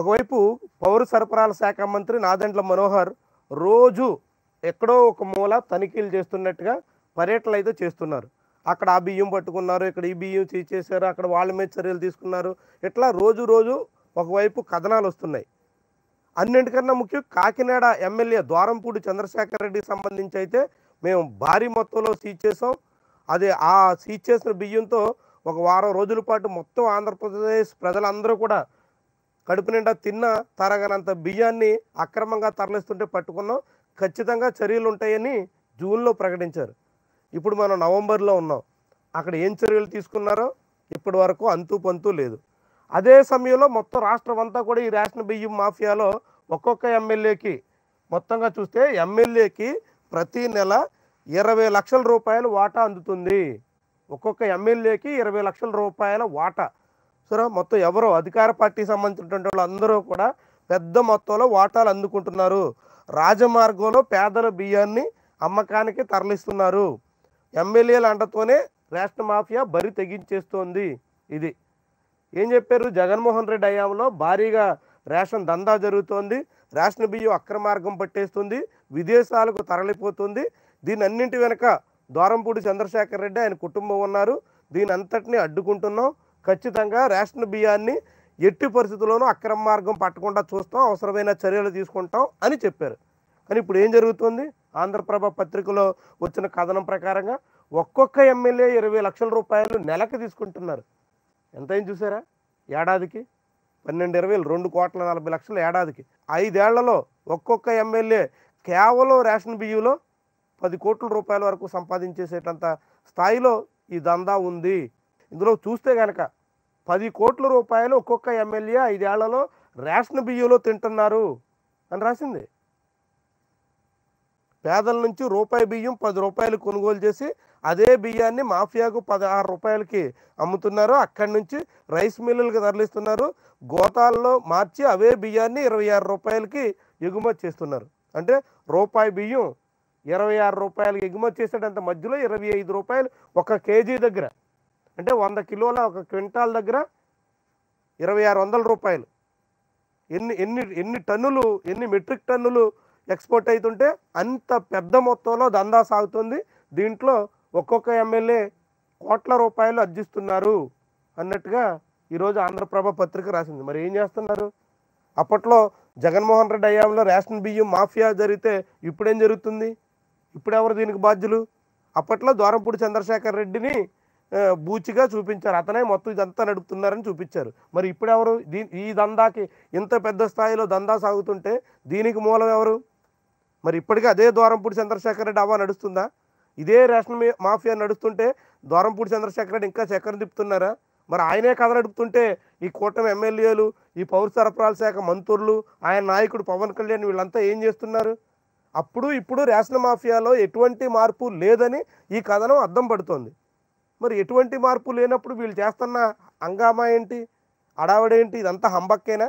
ఒకవైపు పౌర సరఫరాల శాఖ మంత్రి నాదెండ్ల మనోహర్ రోజు ఎక్కడో ఒక మూల తనిఖీలు చేస్తున్నట్టుగా పర్యటనలు అయితే చేస్తున్నారు అక్కడ ఆ బియ్యం పట్టుకున్నారు ఇక్కడ ఈ బియ్యం చేసేసారు అక్కడ వాళ్ళ మీద చర్యలు తీసుకున్నారు ఇట్లా రోజు రోజు ఒకవైపు కథనాలు వస్తున్నాయి అన్నింటికన్నా ముఖ్యం కాకినాడ ఎమ్మెల్యే ద్వారంపూడి చంద్రశేఖర్ రెడ్డికి సంబంధించి అయితే మేము భారీ మొత్తంలో సీజ్ చేసాం అదే ఆ సీజ్ చేసిన బియ్యంతో ఒక వారం రోజుల పాటు మొత్తం ఆంధ్రప్రదేశ్ ప్రజలందరూ కూడా కడుపు నిండా తిన్న తరగనంత బియ్యాన్ని అక్రమంగా తరలిస్తుంటే పట్టుకున్నాం ఖచ్చితంగా చర్యలు ఉంటాయని జూన్లో ప్రకటించారు ఇప్పుడు మనం నవంబర్లో ఉన్నాం అక్కడ ఏం చర్యలు తీసుకున్నారో ఇప్పటి వరకు అంతు పంతు లేదు అదే సమయంలో మొత్తం రాష్ట్రం అంతా కూడా ఈ రేషన్ బియ్యం మాఫియాలో ఒక్కొక్క ఎమ్మెల్యేకి మొత్తంగా చూస్తే ఎమ్మెల్యేకి ప్రతి నెల ఇరవై లక్షల రూపాయలు వాటా అందుతుంది ఒక్కొక్క ఎమ్మెల్యేకి ఇరవై లక్షల రూపాయల వాటా సో మొత్తం ఎవరో అధికార పార్టీ సంబంధించినటువంటి వాళ్ళు అందరూ కూడా పెద్ద మొత్తంలో వాటాలు అందుకుంటున్నారు రాజమార్గంలో పేదల బియ్యాన్ని అమ్మకానికి తరలిస్తున్నారు ఎమ్మెల్యేల అండతోనే రేషన్ మాఫియా బరి తెగించేస్తోంది ఇది ఏం చెప్పారు జగన్మోహన్ రెడ్డి హయాంలో భారీగా రేషన్ దందా జరుగుతోంది రేషన్ బియ్యం అక్రమార్గం పట్టేస్తుంది విదేశాలకు తరలిపోతుంది దీని అన్నింటి వెనుక దోరంపూడి చంద్రశేఖర్ రెడ్డి ఆయన కుటుంబం ఉన్నారు దీని అంతటిని అడ్డుకుంటున్నాం ఖచ్చితంగా రేషన్ బియ్యాన్ని ఎట్టి పరిస్థితుల్లోనూ అక్రమ మార్గం పట్టకుండా చూస్తాం అవసరమైన చర్యలు తీసుకుంటాం అని చెప్పారు కానీ ఇప్పుడు ఏం జరుగుతుంది ఆంధ్రప్రభ పత్రికలో వచ్చిన కథనం ప్రకారంగా ఒక్కొక్క ఎమ్మెల్యే ఇరవై లక్షల రూపాయలు నెలకు తీసుకుంటున్నారు ఎంతైంది చూసారా ఏడాదికి పన్నెండు ఇరవై రెండు కోట్ల నలభై లక్షలు ఏడాదికి ఐదేళ్లలో ఒక్కొక్క ఎమ్మెల్యే కేవలం రేషన్ బియ్యంలో పది కోట్ల రూపాయల వరకు సంపాదించేసేటంత స్థాయిలో ఈ దందా ఉంది ఇందులో చూస్తే కనుక పది కోట్ల రూపాయలు ఒక్కొక్క ఎమ్మెల్యే ఐదేళ్లలో రేషన్ బియ్యంలో తింటున్నారు అని రాసింది పేదల నుంచి రూపాయి బియ్యం పది రూపాయలు కొనుగోలు చేసి అదే బియ్యాన్ని మాఫియాకు పదహారు రూపాయలకి అమ్ముతున్నారు అక్కడి నుంచి రైస్ మిల్లులకు తరలిస్తున్నారు గోతాల్లో మార్చి అవే బియ్యాన్ని ఇరవై ఆరు రూపాయలకి ఎగుమతి చేస్తున్నారు అంటే రూపాయి బియ్యం ఇరవై ఆరు రూపాయలకి ఎగుమతి చేసేటంత మధ్యలో ఇరవై ఐదు రూపాయలు ఒక కేజీ దగ్గర అంటే వంద కిలోల ఒక క్వింటాల్ దగ్గర ఇరవై ఆరు వందల రూపాయలు ఎన్ని ఎన్ని ఎన్ని టన్నులు ఎన్ని మెట్రిక్ టన్నులు ఎక్స్పోర్ట్ అవుతుంటే అంత పెద్ద మొత్తంలో దందా సాగుతుంది దీంట్లో ఒక్కొక్క ఎమ్మెల్యే కోట్ల రూపాయలు అర్జిస్తున్నారు అన్నట్టుగా ఈరోజు ఆంధ్రప్రభ పత్రిక రాసింది మరి ఏం చేస్తున్నారు అప్పట్లో జగన్మోహన్ రెడ్డి అయ్యాంలో రేషన్ బియ్యం మాఫియా జరిగితే ఇప్పుడేం జరుగుతుంది ఇప్పుడెవరు దీనికి బాధ్యులు అప్పట్లో ద్వారంపూడి చంద్రశేఖర్ రెడ్డిని బూచిగా చూపించారు అతనే మొత్తం ఇదంతా నడుపుతున్నారని చూపించారు మరి ఇప్పుడు ఎవరు ఈ దందాకి ఇంత పెద్ద స్థాయిలో దందా సాగుతుంటే దీనికి మూలం ఎవరు మరి ఇప్పటికీ అదే ద్వారంపూడి చంద్రశేఖర్ రెడ్డి అవ్వా నడుస్తుందా ఇదే రేషన్ మాఫియా నడుస్తుంటే ద్వారంపూడి చంద్రశేఖర్ రెడ్డి ఇంకా చక్కెర తిప్పుతున్నారా మరి ఆయనే కథ నడుపుతుంటే ఈ కూటమి ఎమ్మెల్యేలు ఈ పౌర సరఫరాల శాఖ మంత్రులు ఆయన నాయకుడు పవన్ కళ్యాణ్ వీళ్ళంతా ఏం చేస్తున్నారు అప్పుడు ఇప్పుడు రేషన్ మాఫియాలో ఎటువంటి మార్పు లేదని ఈ కథనం అర్థం పడుతోంది మరి ఎటువంటి మార్పు లేనప్పుడు వీళ్ళు చేస్తున్న హంగామా ఏంటి అడావిడేంటి ఇదంతా హంబక్కేనా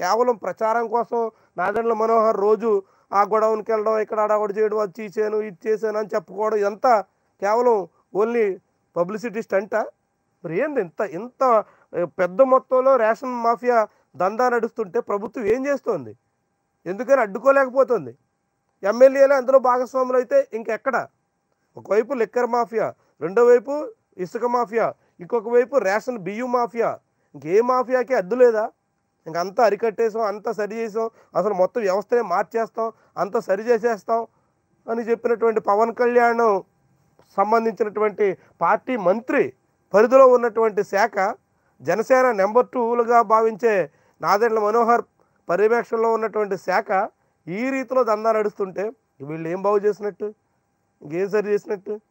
కేవలం ప్రచారం కోసం నాదండ్ల మనోహర్ రోజు ఆ గొడవనికి వెళ్ళడం ఇక్కడ అడావిడి చేయడం అది చేశాను ఇది చేశాను అని చెప్పుకోవడం ఇదంతా కేవలం ఓన్లీ పబ్లిసిటీ స్టంటా మరి ఏంది ఇంత ఇంత పెద్ద మొత్తంలో రేషన్ మాఫియా దందా నడుస్తుంటే ప్రభుత్వం ఏం చేస్తోంది ఎందుకని అడ్డుకోలేకపోతుంది ఎమ్మెల్యేలు అందులో భాగస్వాములు అయితే ఇంకెక్కడ ఒకవైపు లిక్కర్ మాఫియా రెండో వైపు ఇసుక మాఫియా ఇంకొక వైపు రేషన్ బియ్యం మాఫియా ఇంకే మాఫియాకే అద్దు లేదా ఇంకంతా అరికట్టేసాం అంతా సరి చేసాం అసలు మొత్తం వ్యవస్థనే మార్చేస్తాం అంతా సరి చేసేస్తాం అని చెప్పినటువంటి పవన్ కళ్యాణ్ సంబంధించినటువంటి పార్టీ మంత్రి పరిధిలో ఉన్నటువంటి శాఖ జనసేన నెంబర్ టూలుగా భావించే నాదెండ్ల మనోహర్ పర్యవేక్షణలో ఉన్నటువంటి శాఖ ఈ రీతిలో దందా నడుస్తుంటే వీళ్ళు ఏం బాగు చేసినట్టు ఇంకేం సరి చేసినట్టు